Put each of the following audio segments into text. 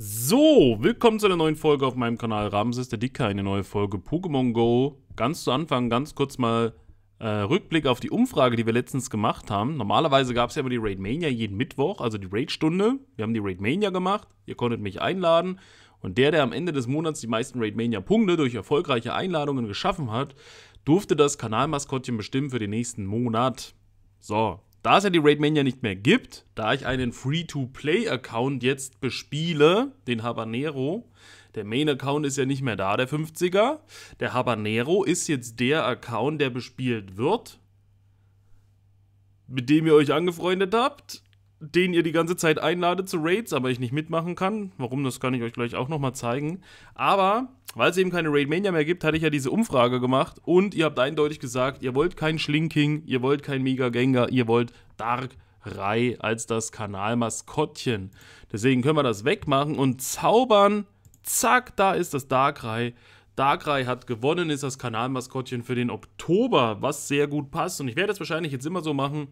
So, willkommen zu einer neuen Folge auf meinem Kanal Ramses der Dicke, eine neue Folge Pokémon Go. Ganz zu Anfang, ganz kurz mal äh, Rückblick auf die Umfrage, die wir letztens gemacht haben. Normalerweise gab es ja immer die Raidmania jeden Mittwoch, also die Raid-Stunde. Wir haben die Raidmania gemacht, ihr konntet mich einladen. Und der, der am Ende des Monats die meisten Raidmania-Punkte durch erfolgreiche Einladungen geschaffen hat, durfte das Kanalmaskottchen bestimmen für den nächsten Monat. So, da es ja die Raidmania nicht mehr gibt, da ich einen Free-to-Play-Account jetzt bespiele, den Habanero, der Main-Account ist ja nicht mehr da, der 50er. Der Habanero ist jetzt der Account, der bespielt wird, mit dem ihr euch angefreundet habt den ihr die ganze Zeit einladet zu Raids, aber ich nicht mitmachen kann. Warum, das kann ich euch gleich auch nochmal zeigen. Aber, weil es eben keine Raidmania mehr gibt, hatte ich ja diese Umfrage gemacht und ihr habt eindeutig gesagt, ihr wollt kein Schlinking, ihr wollt kein Mega Gengar, ihr wollt Dark Rai als das Kanalmaskottchen. Deswegen können wir das wegmachen und zaubern. Zack, da ist das Dark Rai. Darkrai hat gewonnen, ist das Kanalmaskottchen für den Oktober, was sehr gut passt. Und ich werde es wahrscheinlich jetzt immer so machen,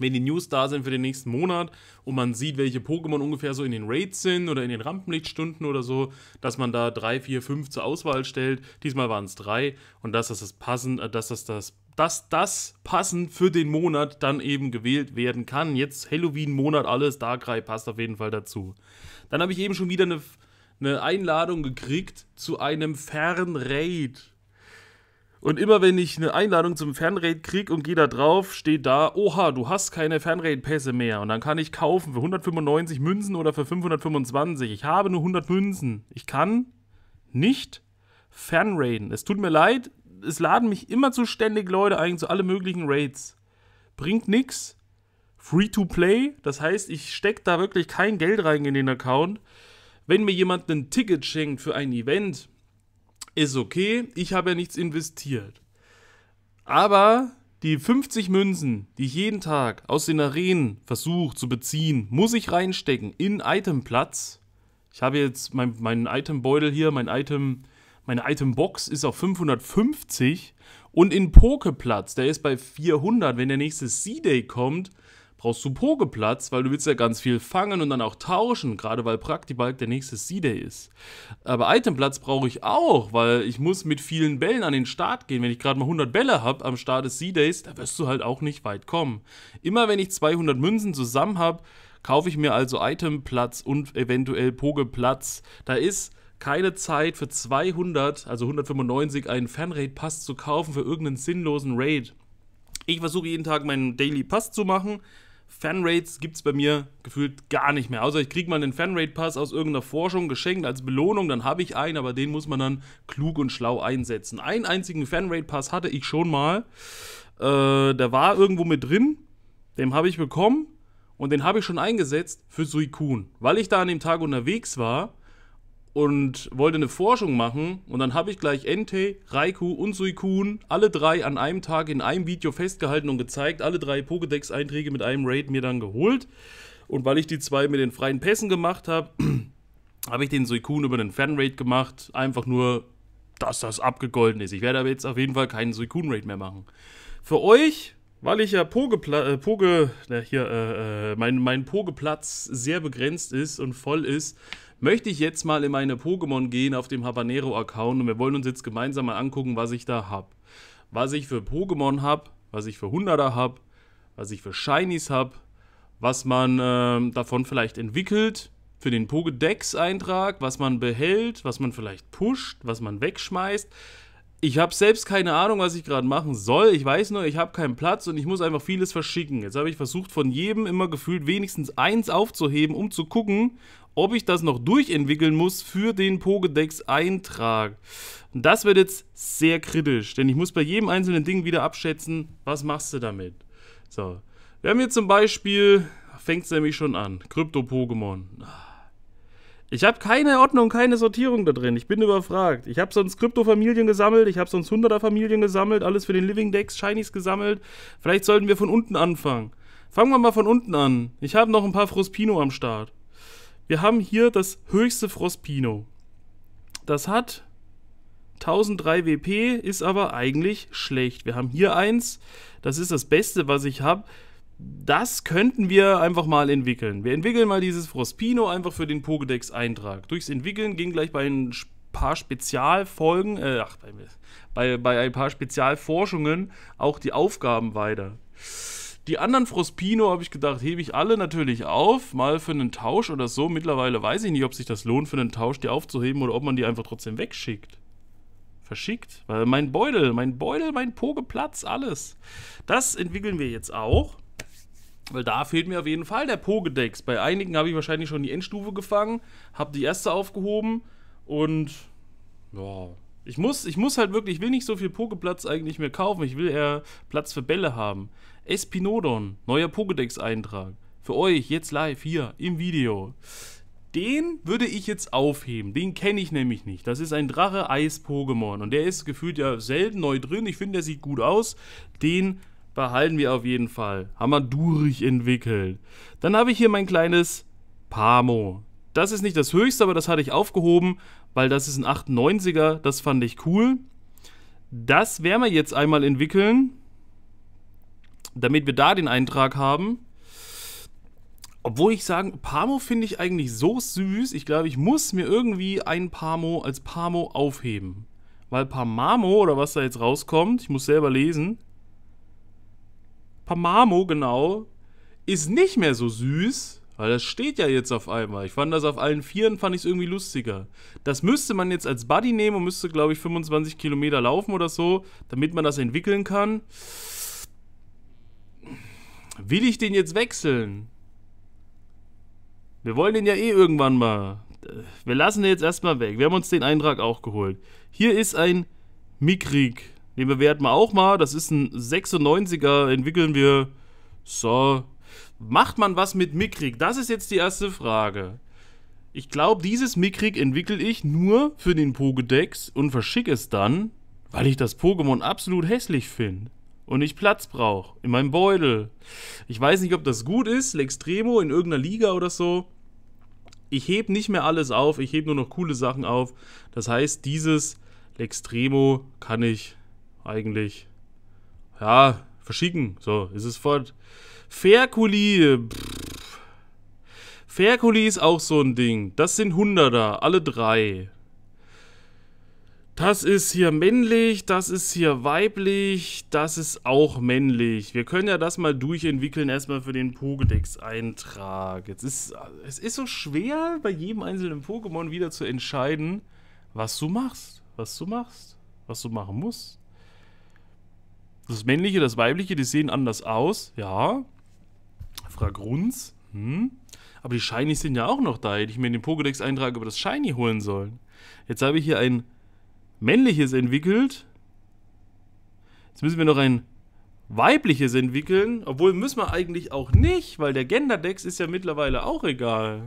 wenn die News da sind für den nächsten Monat und man sieht, welche Pokémon ungefähr so in den Raids sind oder in den Rampenlichtstunden oder so, dass man da drei, vier, fünf zur Auswahl stellt. Diesmal waren es drei und dass das, das passend, äh, dass das das dass das passend für den Monat dann eben gewählt werden kann. Jetzt Halloween-Monat, alles, Darkrai passt auf jeden Fall dazu. Dann habe ich eben schon wieder eine, eine Einladung gekriegt zu einem Fernraid. Und immer wenn ich eine Einladung zum Fernraid kriege und gehe da drauf, steht da, oha, du hast keine Fernraid-Pässe mehr. Und dann kann ich kaufen für 195 Münzen oder für 525. Ich habe nur 100 Münzen. Ich kann nicht Fernraiden. Es tut mir leid, es laden mich immer zu ständig Leute ein zu alle möglichen Raids. Bringt nichts. Free to play, das heißt, ich stecke da wirklich kein Geld rein in den Account. Wenn mir jemand ein Ticket schenkt für ein Event, ist okay, ich habe ja nichts investiert. Aber die 50 Münzen, die ich jeden Tag aus den Arenen versuche zu beziehen, muss ich reinstecken in Itemplatz. Ich habe jetzt meinen mein Itembeutel hier, mein Item, meine Itembox ist auf 550 und in Pokeplatz, der ist bei 400, wenn der nächste C-Day kommt, brauchst du Pokeplatz, weil du willst ja ganz viel fangen und dann auch tauschen, gerade weil Praktibalk der nächste C-Day ist. Aber Itemplatz brauche ich auch, weil ich muss mit vielen Bällen an den Start gehen. Wenn ich gerade mal 100 Bälle habe am Start des C-Days, da wirst du halt auch nicht weit kommen. Immer wenn ich 200 Münzen zusammen habe, kaufe ich mir also Itemplatz und eventuell Pokeplatz. Da ist keine Zeit für 200, also 195, einen Fanraid-Pass zu kaufen für irgendeinen sinnlosen Raid. Ich versuche jeden Tag meinen Daily Pass zu machen, Fanrates gibt es bei mir gefühlt gar nicht mehr. Außer ich kriege mal einen Fanrate-Pass aus irgendeiner Forschung geschenkt als Belohnung, dann habe ich einen, aber den muss man dann klug und schlau einsetzen. Einen einzigen Fanrate-Pass hatte ich schon mal. Äh, der war irgendwo mit drin, den habe ich bekommen und den habe ich schon eingesetzt für Suikun. Weil ich da an dem Tag unterwegs war, und wollte eine Forschung machen und dann habe ich gleich Entei, Raikou und Suikun alle drei an einem Tag in einem Video festgehalten und gezeigt, alle drei Pokédex-Einträge mit einem Raid mir dann geholt und weil ich die zwei mit den freien Pässen gemacht habe, habe ich den Suikun über den Fan-Raid gemacht, einfach nur, dass das abgegolten ist. Ich werde aber jetzt auf jeden Fall keinen Suikun-Raid mehr machen. Für euch weil ich ja Poge, äh, Poge na, hier, äh, äh, mein, mein Pogeplatz sehr begrenzt ist und voll ist, möchte ich jetzt mal in meine Pokémon gehen auf dem Habanero-Account und wir wollen uns jetzt gemeinsam mal angucken, was ich da habe. Was ich für Pokémon habe, was ich für Hunderter habe, was ich für Shinies habe, was man äh, davon vielleicht entwickelt, für den Pokédex-Eintrag, was man behält, was man vielleicht pusht, was man wegschmeißt. Ich habe selbst keine Ahnung, was ich gerade machen soll. Ich weiß nur, ich habe keinen Platz und ich muss einfach vieles verschicken. Jetzt habe ich versucht, von jedem immer gefühlt wenigstens eins aufzuheben, um zu gucken, ob ich das noch durchentwickeln muss für den Pokédex-Eintrag. Und das wird jetzt sehr kritisch, denn ich muss bei jedem einzelnen Ding wieder abschätzen, was machst du damit. So, wir haben hier zum Beispiel, fängt es nämlich schon an, Krypto-Pokémon. Ich habe keine Ordnung, keine Sortierung da drin. Ich bin überfragt. Ich habe sonst Krypto-Familien gesammelt, ich habe sonst 100er-Familien gesammelt, alles für den Living dex Shinies gesammelt. Vielleicht sollten wir von unten anfangen. Fangen wir mal von unten an. Ich habe noch ein paar Frospino am Start. Wir haben hier das höchste Frostpino. Das hat 1003 WP, ist aber eigentlich schlecht. Wir haben hier eins, das ist das Beste, was ich habe. Das könnten wir einfach mal entwickeln. Wir entwickeln mal dieses Frostpino einfach für den Pokédex-Eintrag. Durchs Entwickeln ging gleich bei ein paar Spezialfolgen, äh, ach, bei, bei, bei ein paar Spezialforschungen auch die Aufgaben weiter. Die anderen Frospino habe ich gedacht, hebe ich alle natürlich auf, mal für einen Tausch oder so. Mittlerweile weiß ich nicht, ob sich das lohnt, für einen Tausch die aufzuheben oder ob man die einfach trotzdem wegschickt. Verschickt. Weil mein Beutel, mein Beutel, mein Pogeplatz, alles. Das entwickeln wir jetzt auch. Weil da fehlt mir auf jeden Fall der Pogedex. Bei einigen habe ich wahrscheinlich schon die Endstufe gefangen, habe die erste aufgehoben und ja, ich muss, ich muss halt wirklich, ich will nicht so viel Pokeplatz eigentlich mehr kaufen. Ich will eher Platz für Bälle haben. Espinodon, neuer Pokédex-Eintrag. Für euch jetzt live hier im Video. Den würde ich jetzt aufheben. Den kenne ich nämlich nicht. Das ist ein Drache-Eis-Pokémon. Und der ist gefühlt ja selten neu drin. Ich finde, der sieht gut aus. Den behalten wir auf jeden Fall. Haben wir durchentwickelt. Dann habe ich hier mein kleines Pamo. Das ist nicht das höchste, aber das hatte ich aufgehoben, weil das ist ein 98er, das fand ich cool. Das werden wir jetzt einmal entwickeln, damit wir da den Eintrag haben. Obwohl ich sagen, Pamo finde ich eigentlich so süß. Ich glaube, ich muss mir irgendwie ein Pamo als Pamo aufheben. Weil Pamamo oder was da jetzt rauskommt, ich muss selber lesen. Pamamo, genau, ist nicht mehr so süß. Weil das steht ja jetzt auf einmal. Ich fand das auf allen Vieren, fand ich es irgendwie lustiger. Das müsste man jetzt als Buddy nehmen und müsste, glaube ich, 25 Kilometer laufen oder so, damit man das entwickeln kann. Will ich den jetzt wechseln? Wir wollen den ja eh irgendwann mal. Wir lassen den jetzt erstmal weg. Wir haben uns den Eintrag auch geholt. Hier ist ein Mikrik. Den bewerten wir auch mal. Das ist ein 96er. Entwickeln wir. So, Macht man was mit Mickrig? Das ist jetzt die erste Frage. Ich glaube, dieses Mickrig entwickle ich nur für den Pokédex und verschicke es dann, weil ich das Pokémon absolut hässlich finde und ich Platz brauche in meinem Beutel. Ich weiß nicht, ob das gut ist, Lextremo in irgendeiner Liga oder so. Ich heb nicht mehr alles auf, ich heb nur noch coole Sachen auf. Das heißt, dieses Lextremo kann ich eigentlich ja verschicken. So, ist es fort. Ferkuli. Pff. Ferkuli ist auch so ein Ding. Das sind Hunderter, alle drei. Das ist hier männlich, das ist hier weiblich, das ist auch männlich. Wir können ja das mal durchentwickeln, erstmal für den Pokédex-Eintrag. ist es ist so schwer, bei jedem einzelnen Pokémon wieder zu entscheiden, was du machst, was du machst, was du machen musst. Das männliche, das weibliche, die sehen anders aus, ja. Fragrunz. Hm? Aber die Shinies sind ja auch noch da. Hätte ich mir den Pokédex-Eintrag über das Shiny holen sollen. Jetzt habe ich hier ein männliches entwickelt. Jetzt müssen wir noch ein weibliches entwickeln. Obwohl müssen wir eigentlich auch nicht, weil der Genderdex ist ja mittlerweile auch egal.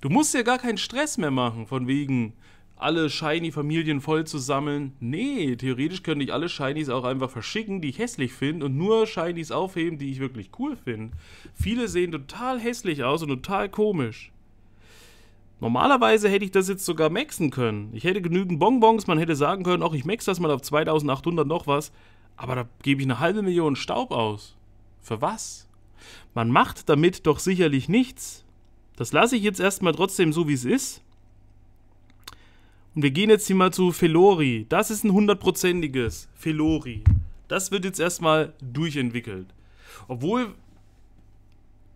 Du musst ja gar keinen Stress mehr machen, von wegen, alle Shiny-Familien voll zu sammeln. Nee, theoretisch könnte ich alle Shinies auch einfach verschicken, die ich hässlich finde und nur Shinies aufheben, die ich wirklich cool finde. Viele sehen total hässlich aus und total komisch. Normalerweise hätte ich das jetzt sogar maxen können. Ich hätte genügend Bonbons, man hätte sagen können, ach, ich max das mal auf 2800 noch was, aber da gebe ich eine halbe Million Staub aus. Für was? Man macht damit doch sicherlich nichts. Das lasse ich jetzt erstmal trotzdem so, wie es ist. Und wir gehen jetzt hier mal zu Felori. Das ist ein hundertprozentiges Felori. Das wird jetzt erstmal durchentwickelt. Obwohl,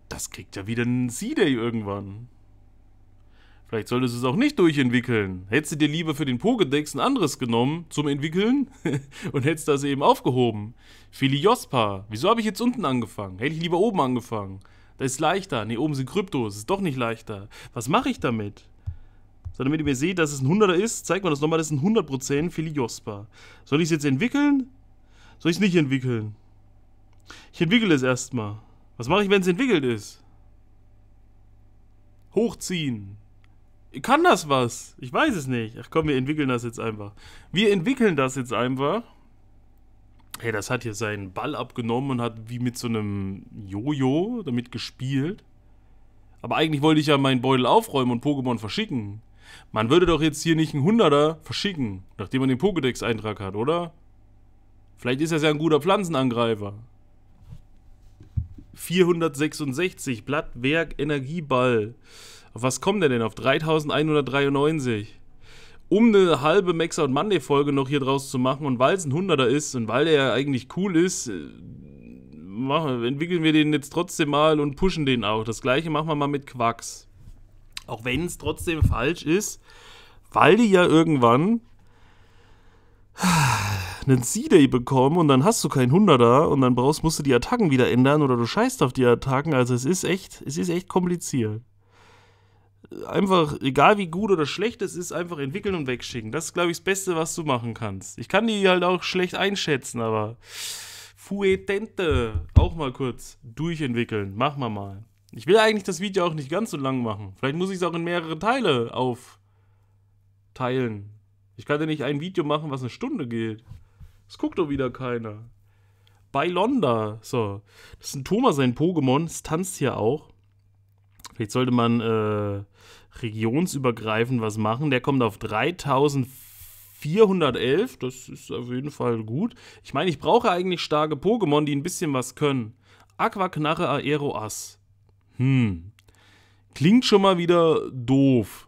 das kriegt ja wieder einen C-Day irgendwann. Vielleicht solltest du es auch nicht durchentwickeln. Hättest du dir lieber für den Pokédex ein anderes genommen zum Entwickeln und hättest das eben aufgehoben. Filiospa. Wieso habe ich jetzt unten angefangen? Hätte ich lieber oben angefangen. Das ist leichter. Ne, oben sind Kryptos. Ist doch nicht leichter. Was mache ich damit? So, damit ihr mir seht, dass es ein 100er ist, zeigt mir das nochmal, das ist ein 100% Filiospa. Soll ich es jetzt entwickeln? Soll ich es nicht entwickeln? Ich entwickle es erstmal. Was mache ich, wenn es entwickelt ist? Hochziehen. Kann das was? Ich weiß es nicht. Ach komm, wir entwickeln das jetzt einfach. Wir entwickeln das jetzt einfach. Hey, das hat hier seinen Ball abgenommen und hat wie mit so einem Jojo damit gespielt. Aber eigentlich wollte ich ja meinen Beutel aufräumen und Pokémon verschicken. Man würde doch jetzt hier nicht einen Hunderter verschicken, nachdem man den Pokédex-Eintrag hat, oder? Vielleicht ist er ja ein guter Pflanzenangreifer. 466, Blattwerk, Energieball. Auf was kommt der denn? Auf 3193. Um eine halbe Max und Monday Folge noch hier draus zu machen und weil es ein Hunderter ist und weil der ja eigentlich cool ist, äh, entwickeln wir den jetzt trotzdem mal und pushen den auch. Das gleiche machen wir mal mit Quacks. Auch wenn es trotzdem falsch ist, weil die ja irgendwann einen C-Day bekommen und dann hast du keinen Hunderter und dann brauchst, musst du die Attacken wieder ändern oder du scheißt auf die Attacken. Also es ist echt, es ist echt kompliziert. Einfach, egal wie gut oder schlecht es ist, einfach entwickeln und wegschicken. Das ist, glaube ich, das Beste, was du machen kannst. Ich kann die halt auch schlecht einschätzen, aber Fuetente auch mal kurz durchentwickeln. Machen wir mal. Ich will eigentlich das Video auch nicht ganz so lang machen. Vielleicht muss ich es auch in mehrere Teile aufteilen. Ich kann ja nicht ein Video machen, was eine Stunde geht. Das guckt doch wieder keiner. Bailonda. So. Das ist ein Thomas, ein Pokémon. Es tanzt hier auch. Vielleicht sollte man äh, regionsübergreifend was machen. Der kommt auf 3411. Das ist auf jeden Fall gut. Ich meine, ich brauche eigentlich starke Pokémon, die ein bisschen was können. Aquaknarre Aero Ass. Hm. Klingt schon mal wieder doof.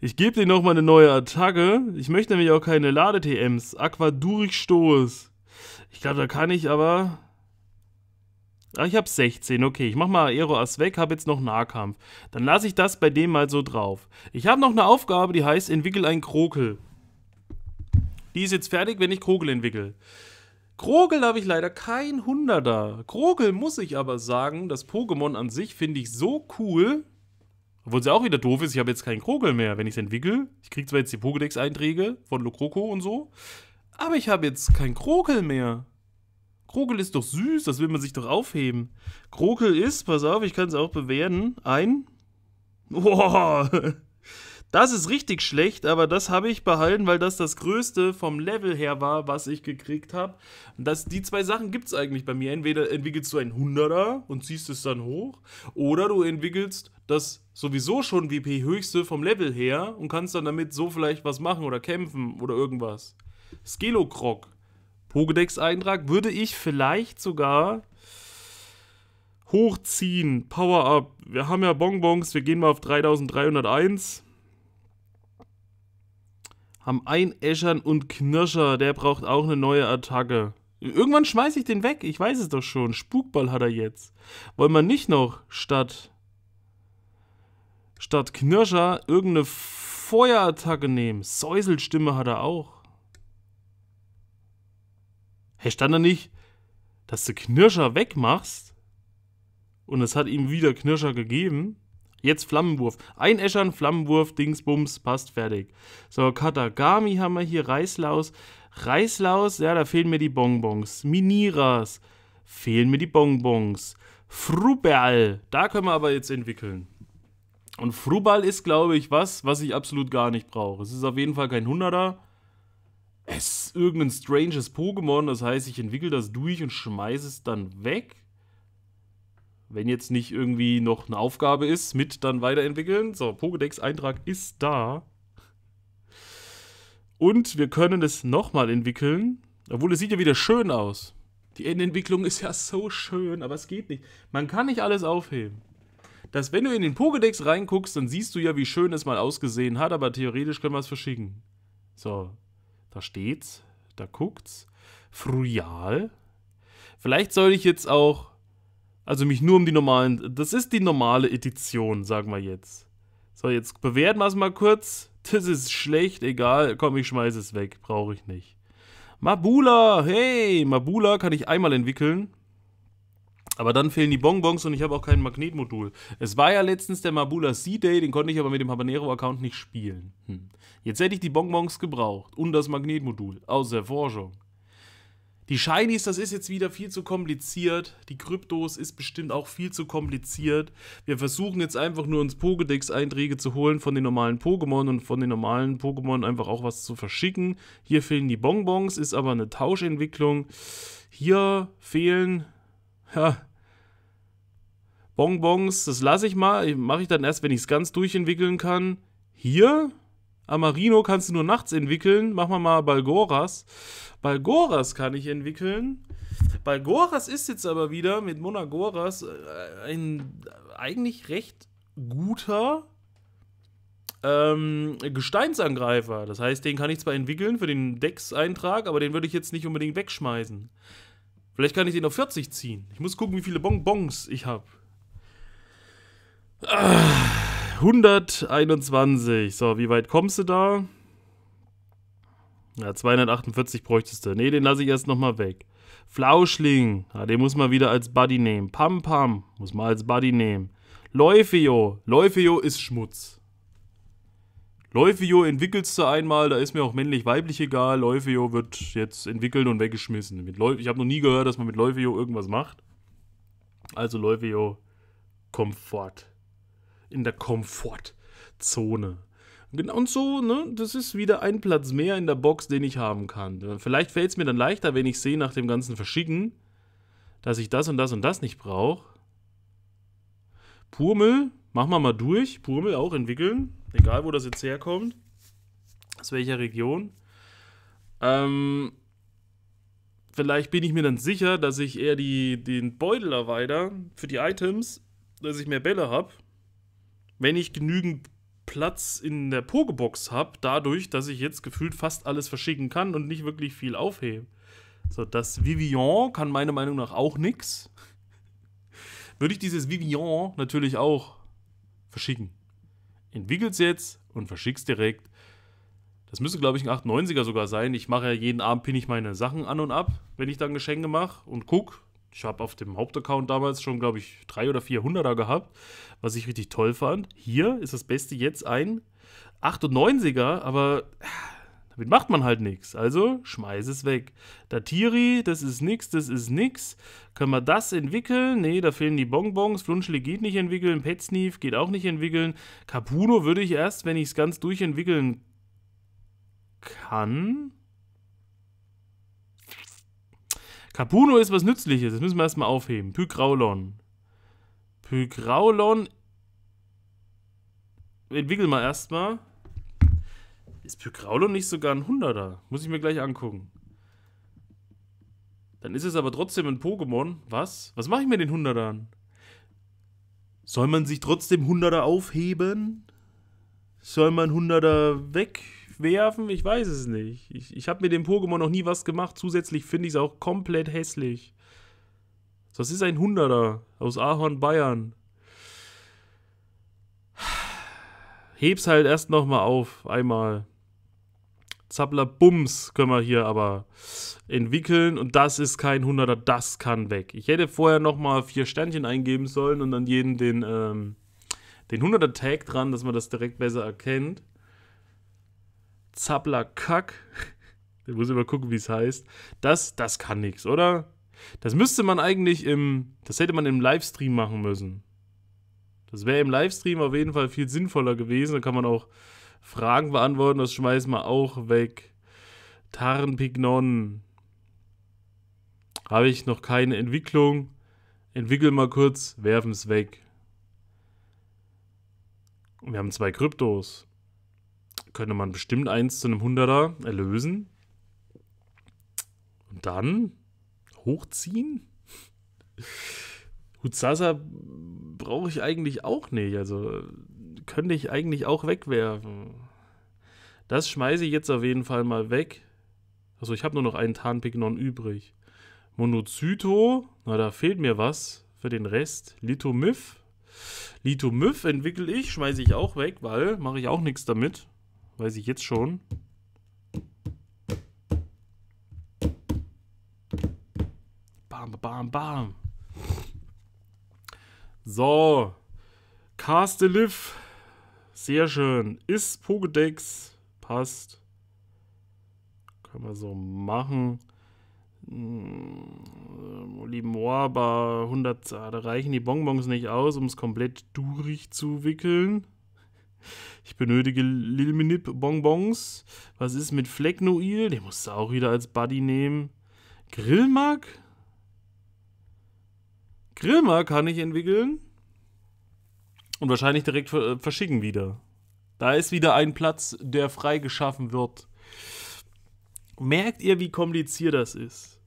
Ich gebe dir nochmal eine neue Attacke. Ich möchte nämlich auch keine Lade-TMs. Aqua Ich glaube, da kann ich aber... Ah, ich habe 16. Okay, ich mache mal Aeroas weg, habe jetzt noch Nahkampf. Dann lasse ich das bei dem mal so drauf. Ich habe noch eine Aufgabe, die heißt, entwickel ein Krokel. Die ist jetzt fertig, wenn ich Krokel entwickle. Krogel habe ich leider kein Hunderter. Krogel muss ich aber sagen, das Pokémon an sich finde ich so cool. Obwohl es ja auch wieder doof ist, ich habe jetzt keinen Krogel mehr, wenn ich es entwickle. Ich kriege zwar jetzt die Pokédex-Einträge von Lokroko und so, aber ich habe jetzt keinen Krogel mehr. Krogel ist doch süß, das will man sich doch aufheben. Krogel ist, pass auf, ich kann es auch bewerten, ein... Boah. Das ist richtig schlecht, aber das habe ich behalten, weil das das Größte vom Level her war, was ich gekriegt habe. Das, die zwei Sachen gibt es eigentlich bei mir. Entweder entwickelst du ein 100er und ziehst es dann hoch, oder du entwickelst das sowieso schon WP-Höchste vom Level her und kannst dann damit so vielleicht was machen oder kämpfen oder irgendwas. Skelokrog. Pokédex-Eintrag würde ich vielleicht sogar hochziehen. Power-Up. Wir haben ja Bonbons, wir gehen mal auf 3301. Haben ein Eschern und Knirscher, der braucht auch eine neue Attacke. Irgendwann schmeiße ich den weg, ich weiß es doch schon. Spukball hat er jetzt. Wollen wir nicht noch statt statt Knirscher irgendeine Feuerattacke nehmen? Säuselstimme hat er auch. Hä, hey, stand da nicht, dass du Knirscher wegmachst? Und es hat ihm wieder Knirscher gegeben? Jetzt Flammenwurf. Einäschern, Flammenwurf, Dingsbums, passt, fertig. So, Katagami haben wir hier, Reislaus. Reislaus, ja, da fehlen mir die Bonbons. Miniras, fehlen mir die Bonbons. Frubal, da können wir aber jetzt entwickeln. Und Frubal ist, glaube ich, was, was ich absolut gar nicht brauche. Es ist auf jeden Fall kein Hunderter. Es ist irgendein stranges Pokémon, das heißt, ich entwickle das durch und schmeiße es dann weg wenn jetzt nicht irgendwie noch eine Aufgabe ist, mit dann weiterentwickeln. So, Pokédex-Eintrag ist da. Und wir können es nochmal entwickeln. Obwohl es sieht ja wieder schön aus. Die Endentwicklung ist ja so schön, aber es geht nicht. Man kann nicht alles aufheben. Dass wenn du in den Pokédex reinguckst, dann siehst du ja, wie schön es mal ausgesehen hat, aber theoretisch können wir es verschicken. So, da steht's, da guckt's. Fruial. Vielleicht soll ich jetzt auch also mich nur um die normalen. Das ist die normale Edition, sagen wir jetzt. So, jetzt bewerten wir es mal kurz. Das ist schlecht, egal. Komm, ich schmeiße es weg. Brauche ich nicht. Mabula, hey, Mabula kann ich einmal entwickeln. Aber dann fehlen die Bonbons und ich habe auch kein Magnetmodul. Es war ja letztens der Mabula Sea Day, den konnte ich aber mit dem Habanero-Account nicht spielen. Hm. Jetzt hätte ich die Bonbons gebraucht und das Magnetmodul aus der Forschung. Die Shinies, das ist jetzt wieder viel zu kompliziert. Die Kryptos ist bestimmt auch viel zu kompliziert. Wir versuchen jetzt einfach nur uns Pokédex-Einträge zu holen von den normalen Pokémon und von den normalen Pokémon einfach auch was zu verschicken. Hier fehlen die Bonbons, ist aber eine Tauschentwicklung. Hier fehlen ja, Bonbons, das lasse ich mal. Mache ich dann erst, wenn ich es ganz durchentwickeln kann. Hier Amarino kannst du nur nachts entwickeln. Machen wir mal Balgoras. Balgoras kann ich entwickeln. Balgoras ist jetzt aber wieder mit Monagoras äh, ein eigentlich recht guter ähm, Gesteinsangreifer. Das heißt, den kann ich zwar entwickeln für den Dex-Eintrag, aber den würde ich jetzt nicht unbedingt wegschmeißen. Vielleicht kann ich den auf 40 ziehen. Ich muss gucken, wie viele Bonbons ich habe. Ah. 121. So, wie weit kommst du da? Ja, 248 bräuchtest du. Ne, den lasse ich erst nochmal weg. Flauschling, ja, ah, den muss man wieder als Buddy nehmen. Pam Pam, muss man als Buddy nehmen. Läufeo, Läufeo ist Schmutz. Läufeo entwickelst du einmal, da ist mir auch männlich-weiblich egal. Läufeo wird jetzt entwickelt und weggeschmissen. ich habe noch nie gehört, dass man mit Läufeo irgendwas macht. Also Läufeo, Komfort in der Komfortzone. Und so, ne, das ist wieder ein Platz mehr in der Box, den ich haben kann. Vielleicht fällt es mir dann leichter, wenn ich sehe nach dem ganzen Verschicken, dass ich das und das und das nicht brauche. Purmel, machen wir mal durch. Purmel auch entwickeln, egal wo das jetzt herkommt. Aus welcher Region. Ähm, vielleicht bin ich mir dann sicher, dass ich eher die, den Beutel erweitere für die Items, dass ich mehr Bälle habe wenn ich genügend Platz in der Pokebox habe, dadurch, dass ich jetzt gefühlt fast alles verschicken kann und nicht wirklich viel aufhebe. So, das Vivian kann meiner Meinung nach auch nichts. Würde ich dieses Vivian natürlich auch verschicken. Entwickel's jetzt und verschick's direkt. Das müsste, glaube ich, ein 98 er sogar sein. Ich mache ja jeden Abend, pinne ich meine Sachen an und ab, wenn ich dann Geschenke mache und gucke, ich habe auf dem Hauptaccount damals schon, glaube ich, 300 oder 400er gehabt, was ich richtig toll fand. Hier ist das Beste jetzt ein 98er, aber äh, damit macht man halt nichts. Also schmeiß es weg. Datiri, das ist nix, das ist nix. Können wir das entwickeln? Nee, da fehlen die Bonbons. Flunschli geht nicht entwickeln. Petsneef geht auch nicht entwickeln. Capuno würde ich erst, wenn ich es ganz durchentwickeln kann. Capuno ist was Nützliches, das müssen wir erstmal aufheben. Pygraulon. Pygraulon Entwickel mal erstmal. Ist Pygraulon nicht sogar ein Hunderter? Muss ich mir gleich angucken. Dann ist es aber trotzdem ein Pokémon. Was? Was mache ich mit den Hundertern? Soll man sich trotzdem Hunderter aufheben? Soll man Hunderter weg? werfen? Ich weiß es nicht. Ich, ich habe mit dem Pokémon noch nie was gemacht. Zusätzlich finde ich es auch komplett hässlich. Das ist ein Hunderter aus Ahorn, Bayern. Heb's halt erst nochmal auf, einmal. Zappler Bums können wir hier aber entwickeln und das ist kein Hunderter, das kann weg. Ich hätte vorher nochmal vier Sternchen eingeben sollen und dann jeden den, ähm, den Hunderter Tag dran, dass man das direkt besser erkennt. Kack. Ich muss immer gucken, wie es heißt. Das, das kann nichts, oder? Das müsste man eigentlich im. Das hätte man im Livestream machen müssen. Das wäre im Livestream auf jeden Fall viel sinnvoller gewesen. Da kann man auch Fragen beantworten. Das schmeißen wir auch weg. Tarnpignon. Habe ich noch keine Entwicklung. Entwickel mal kurz, werfen es weg. Wir haben zwei Kryptos könnte man bestimmt eins zu einem 100er erlösen. Und dann hochziehen? Hutsasa brauche ich eigentlich auch nicht. Also könnte ich eigentlich auch wegwerfen. Das schmeiße ich jetzt auf jeden Fall mal weg. Also ich habe nur noch einen Tarnpignon übrig. Monozyto, na da fehlt mir was für den Rest. Lithomyph. Lithomyph entwickle ich, schmeiße ich auch weg, weil mache ich auch nichts damit. Weiß ich jetzt schon. Bam, bam, bam. So. Casteliv. Sehr schön. Ist Pokedex. Passt. Können wir so machen. Hm, Molimoaba 100. Ah, da reichen die Bonbons nicht aus, um es komplett durchzuwickeln. Ich benötige Lilminip Bonbons. Was ist mit Flecknoil? Den musst du auch wieder als Buddy nehmen. Grillmark? Grillmark kann ich entwickeln. Und wahrscheinlich direkt äh, verschicken wieder. Da ist wieder ein Platz, der freigeschaffen wird. Merkt ihr, wie kompliziert das ist?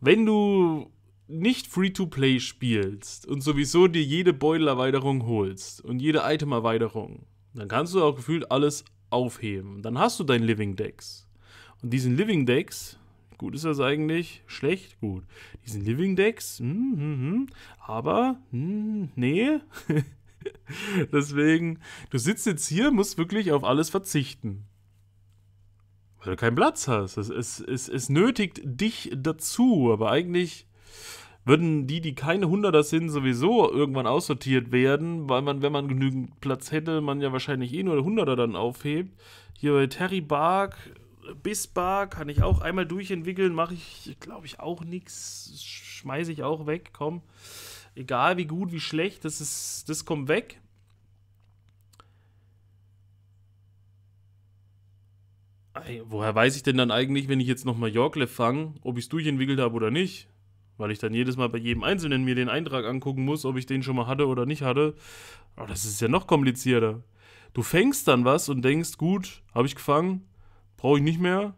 Wenn du nicht Free-to-Play spielst und sowieso dir jede Beutelerweiterung holst und jede Itemerweiterung, dann kannst du auch gefühlt alles aufheben. Dann hast du dein Living Decks. Und diesen Living Decks, gut ist das eigentlich, schlecht, gut. Diesen Living Decks, hm, hm, hm, aber, hm, nee. Deswegen, du sitzt jetzt hier, musst wirklich auf alles verzichten. Weil du keinen Platz hast. Es, es, es, es nötigt dich dazu, aber eigentlich würden die, die keine Hunderter sind, sowieso irgendwann aussortiert werden, weil man, wenn man genügend Platz hätte, man ja wahrscheinlich eh nur Hunderter dann aufhebt. Hier bei Terry Bark, Bisbar kann ich auch einmal durchentwickeln, mache ich, glaube ich, auch nichts, schmeiße ich auch weg, komm. Egal wie gut, wie schlecht, das, ist, das kommt weg. woher weiß ich denn dann eigentlich, wenn ich jetzt nochmal Mallorca fange, ob ich es durchentwickelt habe oder nicht? weil ich dann jedes Mal bei jedem Einzelnen mir den Eintrag angucken muss, ob ich den schon mal hatte oder nicht hatte. Aber das ist ja noch komplizierter. Du fängst dann was und denkst, gut, habe ich gefangen, brauche ich nicht mehr.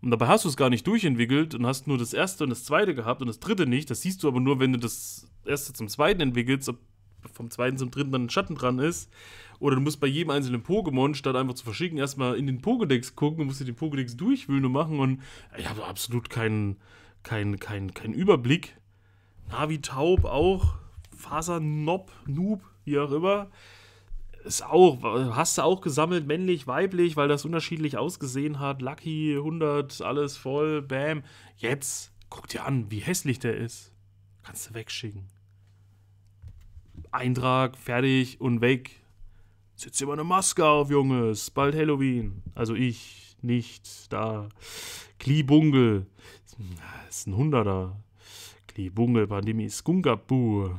Und dabei hast du es gar nicht durchentwickelt und hast nur das erste und das zweite gehabt und das dritte nicht. Das siehst du aber nur, wenn du das erste zum zweiten entwickelst, ob vom zweiten zum dritten dann ein Schatten dran ist. Oder du musst bei jedem einzelnen Pokémon, statt einfach zu verschicken, erstmal in den Pokédex gucken, und musst dir den Pokédex durchwühlen und machen. Und ich habe absolut keinen, kein, kein, kein Überblick. Navi taub auch, Fasernob, Noob, wie auch immer. Ist auch, hast du auch gesammelt, männlich, weiblich, weil das unterschiedlich ausgesehen hat. Lucky, 100, alles voll, bam. Jetzt guck dir an, wie hässlich der ist. Kannst du wegschicken. Eintrag, fertig und weg. Sitzt immer eine Maske auf, Junges. Bald Halloween. Also ich, nicht da. Klibungel. Ist ein Hunderter. Klibungel, Pandemie, Skungabu.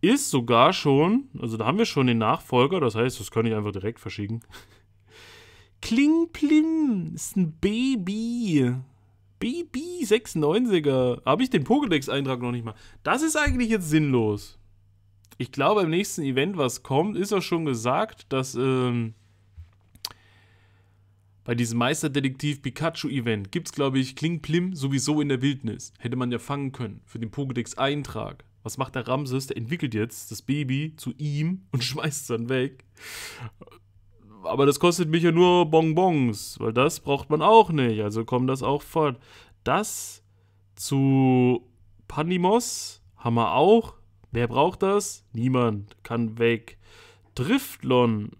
Ist sogar schon, also da haben wir schon den Nachfolger, das heißt, das kann ich einfach direkt verschicken. Klingplim ist ein Baby. Baby 96er. Habe ich den Pokédex-Eintrag noch nicht mal. Das ist eigentlich jetzt sinnlos. Ich glaube, im nächsten Event, was kommt, ist auch schon gesagt, dass ähm, bei diesem Meisterdetektiv Pikachu-Event gibt es, glaube ich, Kling Plim sowieso in der Wildnis. Hätte man ja fangen können für den Pokédex-Eintrag. Was macht der Ramses? Der entwickelt jetzt das Baby zu ihm und schmeißt es dann weg. Aber das kostet mich ja nur Bonbons, weil das braucht man auch nicht. Also kommt das auch fort. Das zu Panimos haben wir auch. Wer braucht das? Niemand. Kann weg. Driftlon.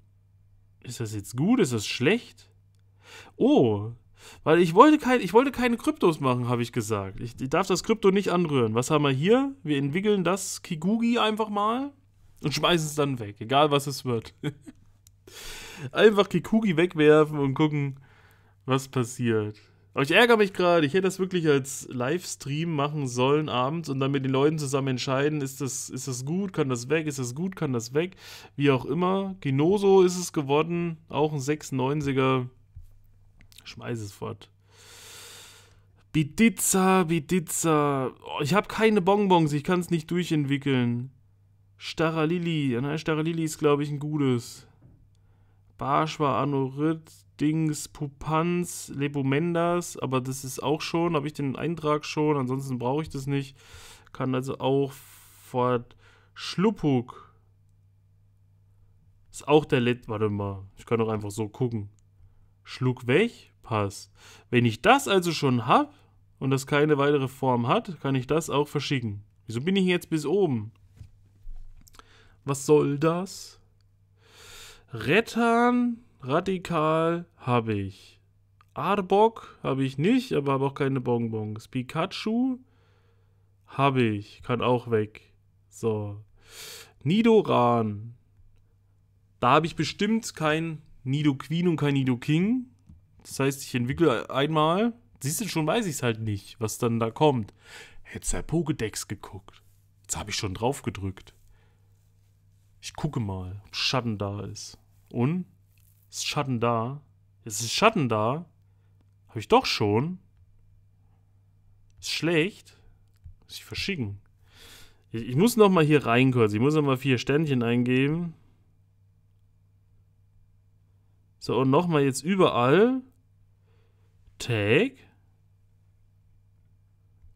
Ist das jetzt gut? Ist das schlecht? Oh, weil ich wollte, kein, ich wollte keine Kryptos machen, habe ich gesagt. Ich, ich, darf das Krypto nicht anrühren. Was haben wir hier? Wir entwickeln das Kigugi einfach mal und schmeißen es dann weg, egal was es wird. einfach Kikugi wegwerfen und gucken, was passiert. Aber ich ärgere mich gerade. Ich hätte das wirklich als Livestream machen sollen abends und dann mit den Leuten zusammen entscheiden, ist das, ist das gut, kann das weg, ist das gut, kann das weg, wie auch immer. Genoso ist es geworden, auch ein 96er Schmeiß es fort. Bidiza, Bidiza. Oh, ich habe keine Bonbons, ich kann es nicht durchentwickeln. Staralili. Nein, Staralili ist, glaube ich, ein gutes. Barschwa, Anorit, Dings, Pupanz, Lebomendas. Aber das ist auch schon, habe ich den Eintrag schon. Ansonsten brauche ich das nicht. Kann also auch fort. Schluppuk. Ist auch der Let... Warte mal, ich kann doch einfach so gucken. Schluck weg. Pass. Wenn ich das also schon habe und das keine weitere Form hat, kann ich das auch verschicken. Wieso bin ich jetzt bis oben? Was soll das? Rettern, Radikal habe ich. Arbok habe ich nicht, aber habe auch keine Bonbons. Pikachu habe ich, kann auch weg. So. Nidoran. Da habe ich bestimmt kein Nido Queen und kein Nido King. Das heißt, ich entwickle einmal, siehst du schon, weiß ich es halt nicht, was dann da kommt. Hättest du halt ja Pokédex geguckt. Jetzt habe ich schon drauf gedrückt. Ich gucke mal, ob Schatten da ist. Und? Ist Schatten da? Ist Schatten da? Habe ich doch schon. Ist schlecht. Muss ich verschicken. Ich, ich muss noch mal hier rein kurz. Ich muss noch mal vier Sternchen eingeben. So, und nochmal jetzt überall. Tag?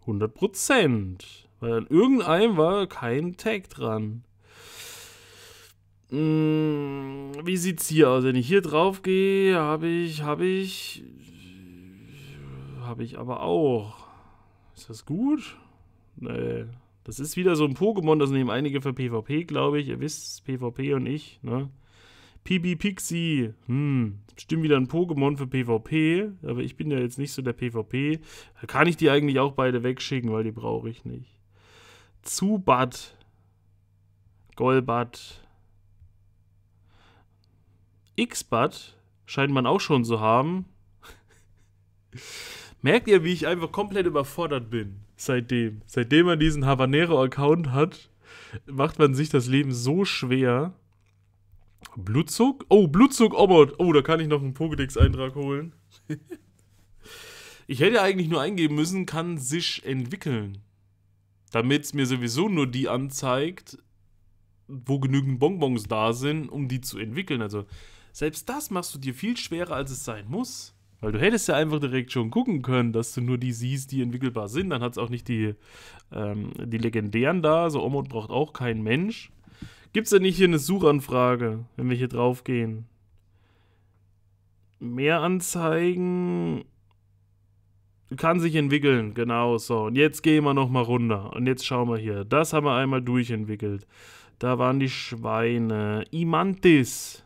100 Prozent. Weil an irgendeinem war kein Tag dran. Hm, wie sieht's hier aus? Wenn ich hier drauf gehe, habe ich, habe ich, habe ich aber auch. Ist das gut? Nee. Das ist wieder so ein Pokémon, das nehmen einige für PvP, glaube ich. Ihr wisst, PvP und ich, ne? PB Pixie, hm, bestimmt wieder ein Pokémon für PvP, aber ich bin ja jetzt nicht so der PvP. Da kann ich die eigentlich auch beide wegschicken, weil die brauche ich nicht. Zubat, Golbat, Xbat scheint man auch schon zu haben. Merkt ihr, wie ich einfach komplett überfordert bin seitdem? Seitdem man diesen Habanero-Account hat, macht man sich das Leben so schwer. Blutzug? Oh, Blutzug Obot. Oh, oh, da kann ich noch einen Pokédex-Eintrag holen. ich hätte eigentlich nur eingeben müssen, kann sich entwickeln. Damit es mir sowieso nur die anzeigt, wo genügend Bonbons da sind, um die zu entwickeln. Also, selbst das machst du dir viel schwerer, als es sein muss. Weil du hättest ja einfach direkt schon gucken können, dass du nur die siehst, die entwickelbar sind. Dann hat es auch nicht die, ähm, die Legendären da. So, Omot braucht auch kein Mensch. Gibt es denn nicht hier eine Suchanfrage, wenn wir hier drauf gehen? Mehr Anzeigen kann sich entwickeln, genau so. Und jetzt gehen wir nochmal runter. Und jetzt schauen wir hier. Das haben wir einmal durchentwickelt. Da waren die Schweine. Imantis.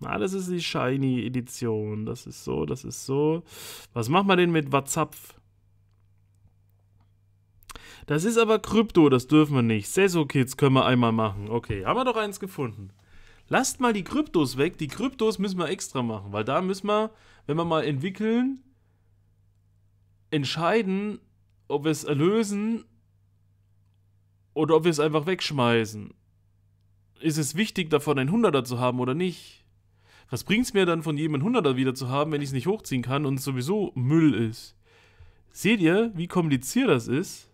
Na, ah, das ist die Shiny-Edition. Das ist so, das ist so. Was machen wir denn mit WhatsApp? Das ist aber Krypto, das dürfen wir nicht. Seso-Kids können wir einmal machen. Okay, haben wir doch eins gefunden. Lasst mal die Kryptos weg. Die Kryptos müssen wir extra machen, weil da müssen wir, wenn wir mal entwickeln, entscheiden, ob wir es erlösen oder ob wir es einfach wegschmeißen. Ist es wichtig, davon ein Hunderter zu haben oder nicht? Was bringt es mir dann, von jedem ein Hunderter wieder zu haben, wenn ich es nicht hochziehen kann und es sowieso Müll ist? Seht ihr, wie kompliziert das ist?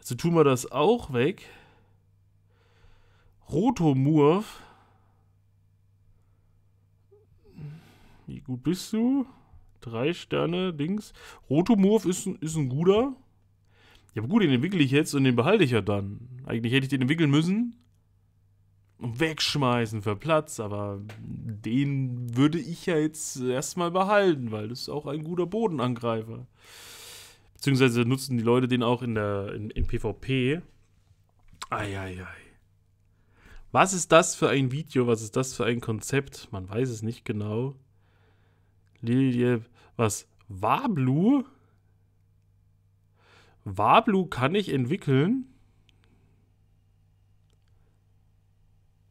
Also tun wir das auch weg. Rotomurf. Wie gut bist du? Drei Sterne, Dings. Rotomurf ist, ist ein guter. Ja, aber gut, den entwickle ich jetzt und den behalte ich ja dann. Eigentlich hätte ich den entwickeln müssen. Und wegschmeißen für Platz, aber den würde ich ja jetzt erstmal behalten, weil das ist auch ein guter Bodenangreifer. Beziehungsweise nutzen die Leute den auch in der in, in PvP. Eieiei. Was ist das für ein Video? Was ist das für ein Konzept? Man weiß es nicht genau. Lilie, was? Wablu? Wablu kann ich entwickeln?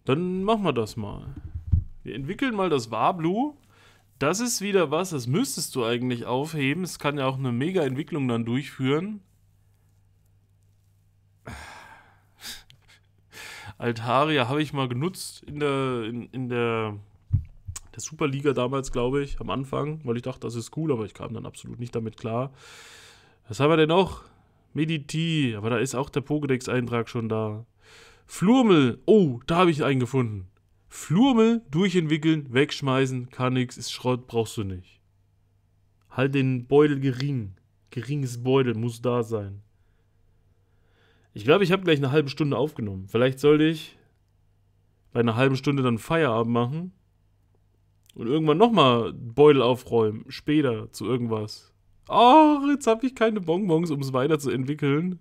Dann machen wir das mal. Wir entwickeln mal das Wablu. Das ist wieder was, das müsstest du eigentlich aufheben. Es kann ja auch eine Mega-Entwicklung dann durchführen. Altaria habe ich mal genutzt in der, in, in der, der Superliga damals, glaube ich, am Anfang, weil ich dachte, das ist cool, aber ich kam dann absolut nicht damit klar. Was haben wir denn noch? Mediti, aber da ist auch der Pokédex-Eintrag schon da. Flurmel, oh, da habe ich einen gefunden. Flurmel durchentwickeln, wegschmeißen, kann nix, ist Schrott, brauchst du nicht. Halt den Beutel gering. Geringes Beutel muss da sein. Ich glaube, ich habe gleich eine halbe Stunde aufgenommen. Vielleicht sollte ich bei einer halben Stunde dann Feierabend machen und irgendwann nochmal Beutel aufräumen, später zu irgendwas. Ach, jetzt habe ich keine Bonbons, um es weiterzuentwickeln.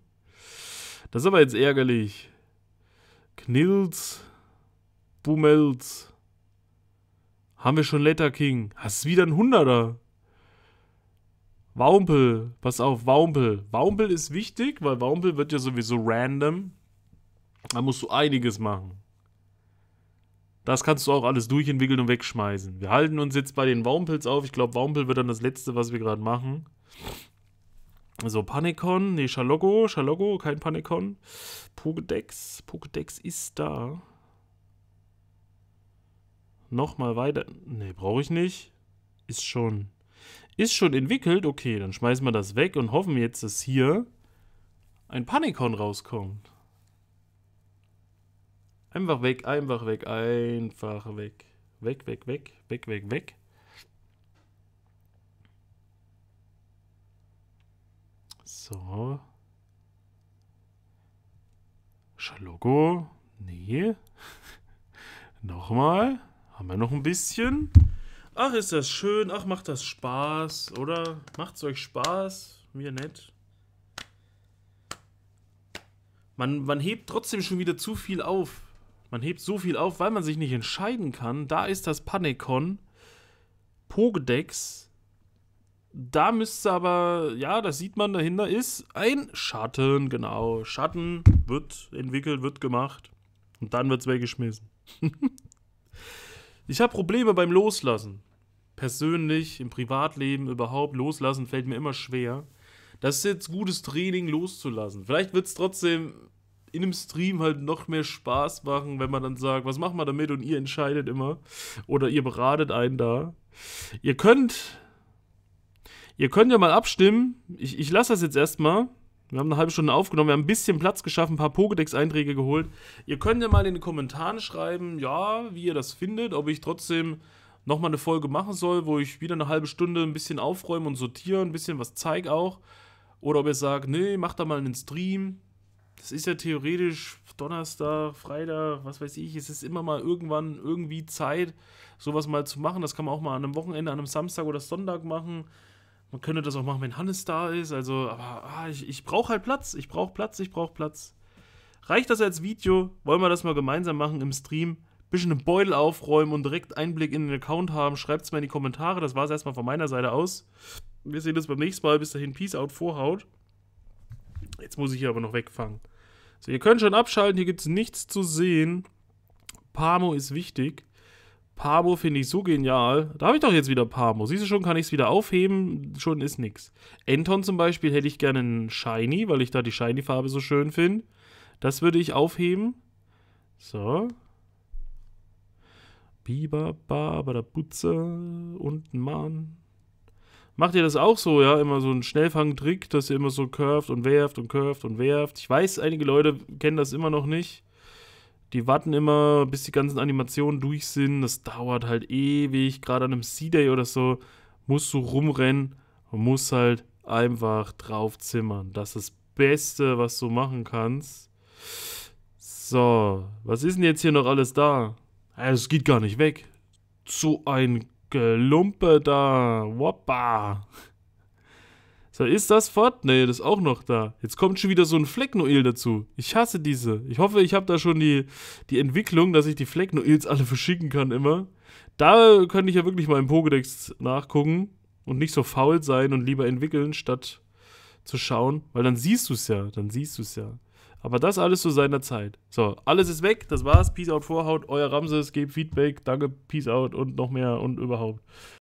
Das ist aber jetzt ärgerlich. Knilz. Bummels. Haben wir schon Letter King. Hast du wieder ein Hunderter. Waumpel, pass auf, Waumpel. Waumpel ist wichtig, weil Waumpel wird ja sowieso random. Da musst du einiges machen. Das kannst du auch alles durchentwickeln und wegschmeißen. Wir halten uns jetzt bei den Waumpels auf. Ich glaube, Waumpel wird dann das letzte, was wir gerade machen. So, Panikon, nee, Schaloko, Schaloko, kein Panikon. Pokedex, Pokedex ist da. Nochmal weiter. Ne, brauche ich nicht. Ist schon. Ist schon entwickelt. Okay, dann schmeißen wir das weg und hoffen jetzt, dass hier ein Panikon rauskommt. Einfach weg, einfach weg, einfach weg. Weg, weg, weg, weg, weg, weg. So. Schalogo. Nee. Nochmal. Haben wir noch ein bisschen? Ach, ist das schön. Ach, macht das Spaß, oder? Macht es euch Spaß? Mir nett. Man, man hebt trotzdem schon wieder zu viel auf. Man hebt so viel auf, weil man sich nicht entscheiden kann. Da ist das Panekon. Pogedex. Da müsste aber, ja, das sieht man dahinter, ist ein Schatten, genau. Schatten wird entwickelt, wird gemacht. Und dann wird es weggeschmissen. Ich habe Probleme beim Loslassen. Persönlich, im Privatleben, überhaupt loslassen fällt mir immer schwer. Das ist jetzt gutes Training loszulassen. Vielleicht wird es trotzdem in einem Stream halt noch mehr Spaß machen, wenn man dann sagt, was machen wir damit und ihr entscheidet immer oder ihr beratet einen da. Ihr könnt ihr könnt ja mal abstimmen. Ich, ich lasse das jetzt erstmal. Wir haben eine halbe Stunde aufgenommen, wir haben ein bisschen Platz geschaffen, ein paar Pokédex-Einträge geholt. Ihr könnt ja mal in den Kommentaren schreiben, ja, wie ihr das findet, ob ich trotzdem nochmal eine Folge machen soll, wo ich wieder eine halbe Stunde ein bisschen aufräumen und sortieren, ein bisschen was zeige auch. Oder ob ihr sagt, nee, mach da mal einen Stream. Das ist ja theoretisch Donnerstag, Freitag, was weiß ich. Es ist immer mal irgendwann irgendwie Zeit, sowas mal zu machen. Das kann man auch mal an einem Wochenende, an einem Samstag oder Sonntag machen man könnte das auch machen, wenn Hannes da ist. Also, aber ah, ich, ich brauche halt Platz. Ich brauche Platz, ich brauche Platz. Reicht das als Video? Wollen wir das mal gemeinsam machen im Stream? Bisschen einen Beutel aufräumen und direkt Einblick in den Account haben. Schreibt es mal in die Kommentare. Das war es erstmal von meiner Seite aus. Wir sehen uns beim nächsten Mal. Bis dahin, Peace out, Vorhaut. Jetzt muss ich hier aber noch wegfangen. So, ihr könnt schon abschalten. Hier gibt es nichts zu sehen. Pamo ist wichtig. Parmo finde ich so genial. Da habe ich doch jetzt wieder Parmo. Siehst du schon, kann ich es wieder aufheben. Schon ist nichts. Enton zum Beispiel hätte ich gerne einen Shiny, weil ich da die Shiny-Farbe so schön finde. Das würde ich aufheben. So. Biba, ba, ba, da Butze. und Mann. Macht ihr das auch so, ja? Immer so ein Schnellfang-Trick, dass ihr immer so curvt und werft und curvt und werft. Ich weiß, einige Leute kennen das immer noch nicht. Die warten immer, bis die ganzen Animationen durch sind. Das dauert halt ewig. Gerade an einem C-Day oder so musst du rumrennen und musst halt einfach drauf zimmern. Das ist das Beste, was du machen kannst. So, was ist denn jetzt hier noch alles da? Äh, es geht gar nicht weg. So ein Gelumpe da. Woppa. Sag, ist das fort? Nee, das ist auch noch da. Jetzt kommt schon wieder so ein Flecknoil dazu. Ich hasse diese. Ich hoffe, ich habe da schon die, die Entwicklung, dass ich die Flecknoils alle verschicken kann immer. Da könnte ich ja wirklich mal im Pokédex nachgucken und nicht so faul sein und lieber entwickeln, statt zu schauen, weil dann siehst du es ja, dann siehst du es ja. Aber das alles zu seiner Zeit. So, alles ist weg, das war's. Peace out, Vorhaut, euer Ramses, gebt Feedback, danke, Peace out und noch mehr und überhaupt.